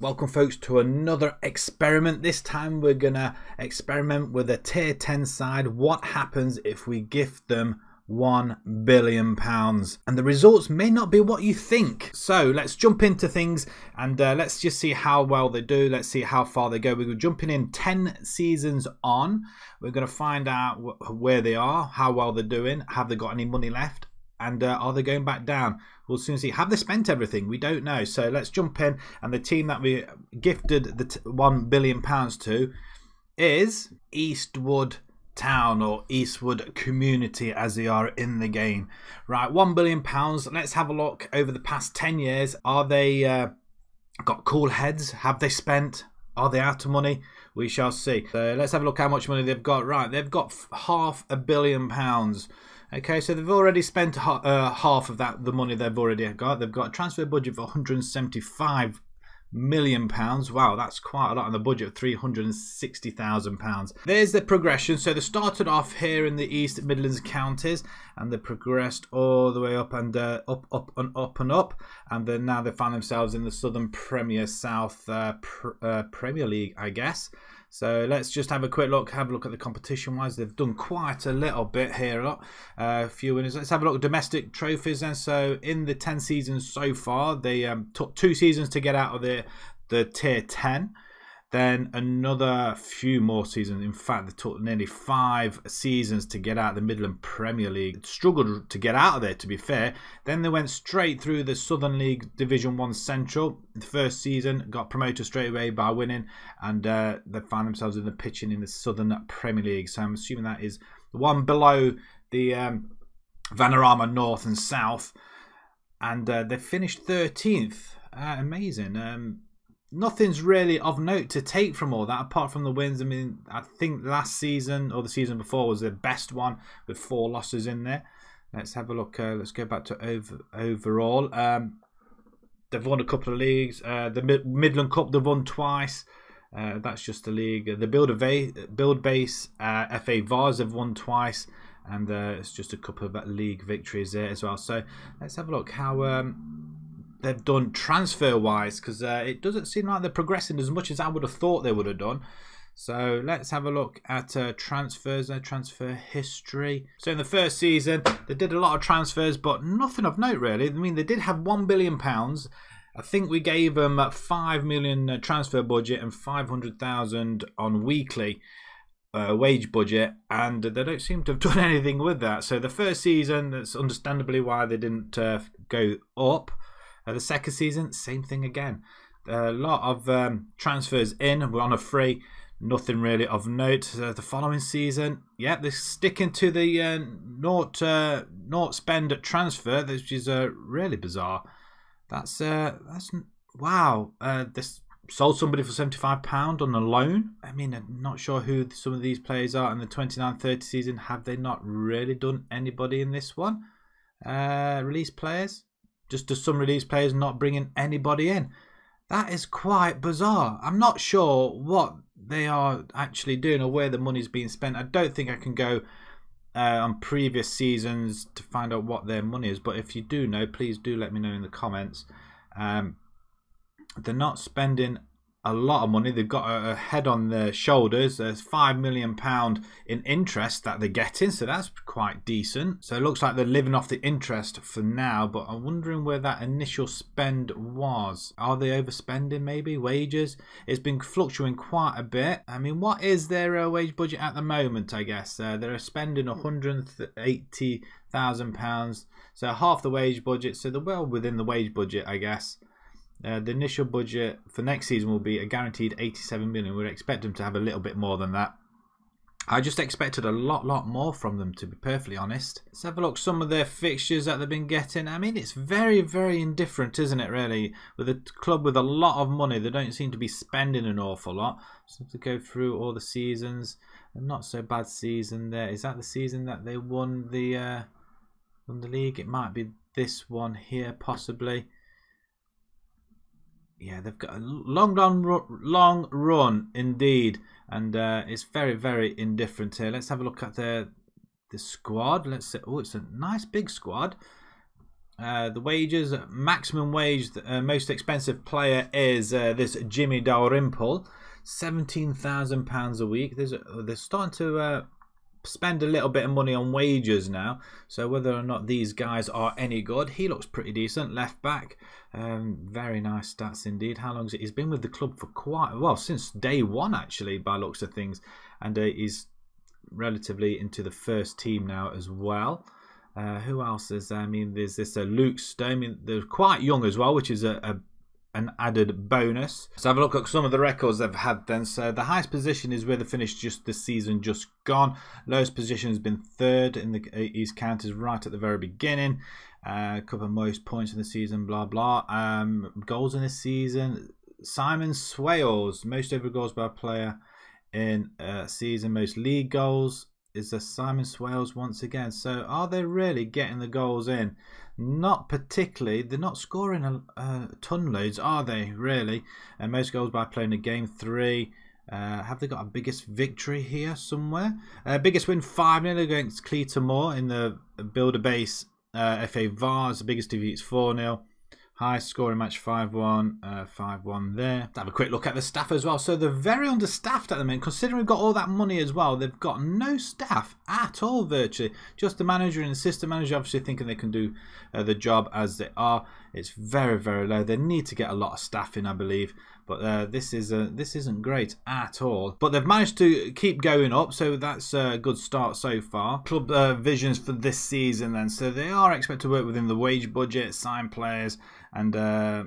Welcome folks to another experiment. This time we're gonna experiment with a tier 10 side. What happens if we gift them 1 billion pounds? And the results may not be what you think. So let's jump into things and uh, let's just see how well they do. Let's see how far they go. We're jumping in 10 seasons on. We're gonna find out wh where they are, how well they're doing, have they got any money left? and uh, are they going back down? We'll soon see. Have they spent everything? We don't know. So let's jump in. And the team that we gifted the one billion pounds to is Eastwood Town or Eastwood Community, as they are in the game. Right, one billion pounds. Let's have a look over the past ten years. Are they uh, got cool heads? Have they spent? Are they out of money? We shall see. So let's have a look how much money they've got. Right, they've got half a billion pounds. Okay, so they've already spent uh, half of that the money they've already got. They've got a transfer budget of 175 million pounds. Wow, that's quite a lot on the budget of 360,000 pounds. There's the progression. So they started off here in the East Midlands counties and they progressed all the way up and uh, up, up and up and up. And then now they find themselves in the Southern Premier South uh, pr uh, Premier League, I guess. So let's just have a quick look, have a look at the competition wise. They've done quite a little bit here, a lot, uh, few winners. Let's have a look at domestic trophies. And so in the 10 seasons so far, they um, took two seasons to get out of the, the tier 10. Then another few more seasons. In fact, they took nearly five seasons to get out of the Midland Premier League. Struggled to get out of there, to be fair. Then they went straight through the Southern League Division One Central. The first season got promoted straight away by winning, and uh, they found themselves in the pitching in the Southern Premier League. So I'm assuming that is the one below the um, Vanarama North and South, and uh, they finished 13th. Uh, amazing. Um, nothing's really of note to take from all that apart from the wins. I mean, I think last season or the season before was the best one with four losses in there. Let's have a look. Uh, let's go back to over, overall. Um, they've won a couple of leagues. Uh, the Mid- Midland Cup they've won twice. Uh, that's just the league. Uh, the build, va- build base uh, FA Vars have won twice, and uh, it's just a couple of league victories there as well. So let's have a look how. Um, they've done transfer wise because uh, it doesn't seem like they're progressing as much as I would have thought they would have done. So let's have a look at uh, transfers, their transfer history. So in the first season, they did a lot of transfers, but nothing of note really. I mean, they did have £1 billion. I think we gave them a £5 million uh, transfer budget and 500000 on weekly. Uh, wage budget, and they don't seem to have done anything with that. So the first season, that's understandably why they didn't uh, go up. Uh, the second season, same thing again. A lot of um, transfers in. We're on a free. Nothing really of note. Uh, the following season, yeah, they're sticking to the uh, not uh, not spend at transfer, which is uh, really bizarre. That's uh, that's wow. Uh, this sold somebody for seventy five pound on a loan. I mean, I'm not sure who some of these players are in the 29-30 season. Have they not really done anybody in this one? Uh, release players just to some of these players not bringing anybody in. That is quite bizarre. I'm not sure what they are actually doing or where the money's being spent. I don't think I can go uh, on previous seasons to find out what their money is. But if you do know, please do let me know in the comments. Um, they're not spending a lot of money. They've got a, a head on their shoulders. There's five million pound in interest that they're getting, so that's quite decent. So it looks like they're living off the interest for now. But I'm wondering where that initial spend was. Are they overspending? Maybe wages. It's been fluctuating quite a bit. I mean, what is their uh, wage budget at the moment? I guess uh, they're spending 180 thousand pounds. So half the wage budget. So they're well within the wage budget, I guess. Uh, the initial budget for next season will be a guaranteed 87 million. We'd expect them to have a little bit more than that. I just expected a lot, lot more from them, to be perfectly honest. Let's have a look some of their fixtures that they've been getting. I mean, it's very, very indifferent, isn't it, really? With a club with a lot of money, they don't seem to be spending an awful lot. So to go through all the seasons, a not so bad season there. Is that the season that they won the, uh, won the league? It might be this one here, possibly yeah, they've got a long, long, long run indeed, and uh, it's very, very indifferent here. Let's have a look at the the squad. Let's see. Oh, it's a nice big squad. Uh, the wages, maximum wage, the uh, most expensive player is uh, this Jimmy Dalrymple, seventeen thousand pounds a week. There's they're starting to uh, spend a little bit of money on wages now. So whether or not these guys are any good, he looks pretty decent. Left back, um, very nice stats indeed. How long has it? He's been with the club for quite well since day one, actually, by looks of things, and uh, he's relatively into the first team now as well. Uh, who else is there? I mean, there's this uh, Luke Stone. I mean, they're quite young as well, which is a, a an added bonus. So have a look at some of the records they've had then. So the highest position is where they finished just this season just gone. Lowest position has been third in the uh, East Counties right at the very beginning. Uh, a couple of most points in the season, blah blah. Um, goals in the season. Simon Swales, most ever goals by a player in a season, most league goals is the Simon Swales once again. So are they really getting the goals in? Not particularly. They're not scoring a, a ton loads, are they? Really? And uh, most goals by playing a game three. Uh, have they got a biggest victory here somewhere? Uh, biggest win 5 0 against Cleator Moore in the Builder Base uh, FA VARs. The biggest defeat is 4 0. High scoring match 5-1, 5-1 uh, there. Let's have a quick look at the staff as well. So they're very understaffed at the moment. Considering we've got all that money as well, they've got no staff at all virtually. Just the manager and assistant manager obviously thinking they can do uh, the job as they are. It's very, very low. They need to get a lot of staff in, I believe. But uh, this is a this isn't great at all. But they've managed to keep going up, so that's a good start so far. Club uh, visions for this season, then. So they are expected to work within the wage budget, sign players, and uh,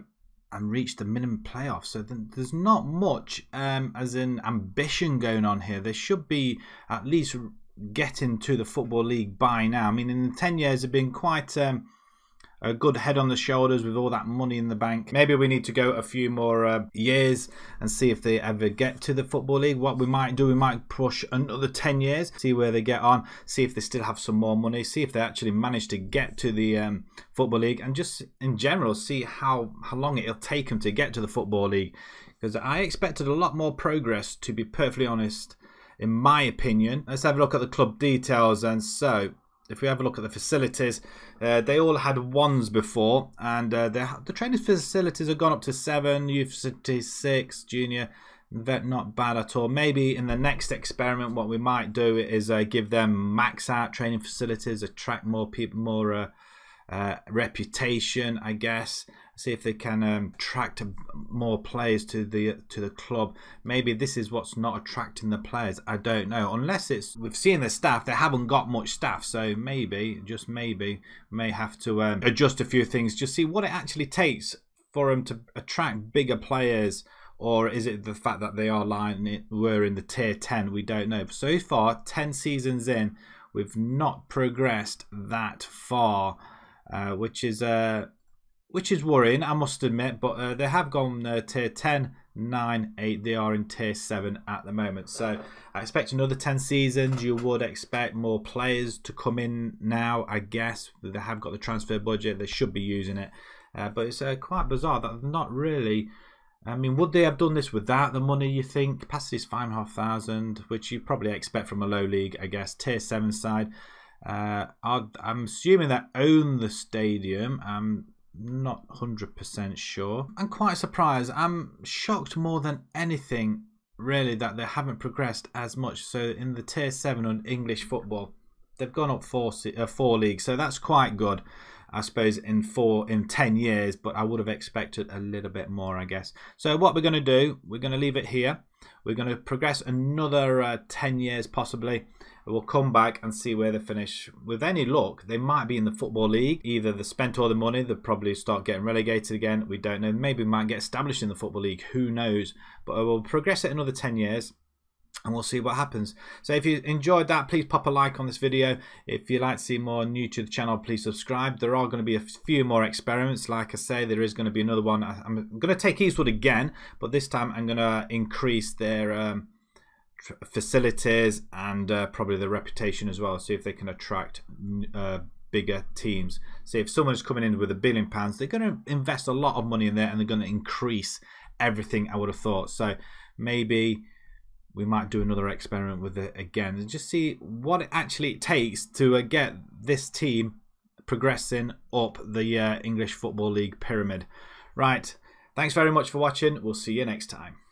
and reach the minimum playoff. So there's not much um, as in ambition going on here. They should be at least getting to the football league by now. I mean, in the ten years, have been quite. Um, a good head on the shoulders with all that money in the bank. Maybe we need to go a few more uh, years and see if they ever get to the Football League. What we might do, we might push another 10 years, see where they get on, see if they still have some more money, see if they actually manage to get to the um, Football League, and just in general, see how, how long it'll take them to get to the Football League. Because I expected a lot more progress, to be perfectly honest, in my opinion. Let's have a look at the club details. And so, if we have a look at the facilities, uh, they all had ones before, and uh, the training facilities have gone up to seven, youth city six, junior vet not bad at all. Maybe in the next experiment, what we might do is uh, give them max out training facilities, attract more people, more uh, uh, reputation, I guess. See if they can um, attract more players to the to the club. Maybe this is what's not attracting the players. I don't know. Unless it's we've seen the staff, they haven't got much staff, so maybe just maybe may have to um, adjust a few things. Just see what it actually takes for them to attract bigger players. Or is it the fact that they are lying it were in the tier 10? We don't know. So far, 10 seasons in, we've not progressed that far uh, which is uh, which is worrying, I must admit. But uh, they have gone uh, tier 10, 9, 8. They are in tier 7 at the moment. So I expect another 10 seasons. You would expect more players to come in now, I guess. They have got the transfer budget. They should be using it. Uh, but it's uh, quite bizarre that not really... I mean, would they have done this without the money, you think? Capacity is 5,500, which you probably expect from a low league, I guess. Tier 7 side. Uh, i am assuming they own the stadium. I'm not 100% sure. I'm quite surprised. I'm shocked more than anything, really, that they haven't progressed as much. So in the Tier 7 on English football, they've gone up four, uh, four leagues. So that's quite good. I suppose in four in ten years, but I would have expected a little bit more, I guess. So what we're going to do, we're going to leave it here. We're going to progress another uh, 10 years possibly. We'll come back and see where they finish. With any luck, they might be in the Football League. Either they spent all the money, they'll probably start getting relegated again. We don't know. Maybe we might get established in the Football League. Who knows? But we'll progress it another 10 years and we'll see what happens. So if you enjoyed that, please pop a like on this video. If you'd like to see more new to the channel, please subscribe. There are going to be a few more experiments. Like I say, there is going to be another one. I'm going to take Eastwood again, but this time I'm going to increase their um, facilities and uh, probably their reputation as well. See if they can attract uh, bigger teams. So if someone's coming in with a billion pounds, they're going to invest a lot of money in there and they're going to increase everything I would have thought. So maybe we might do another experiment with it again and just see what it actually takes to uh, get this team progressing up the uh, English Football League pyramid. Right, thanks very much for watching. We'll see you next time.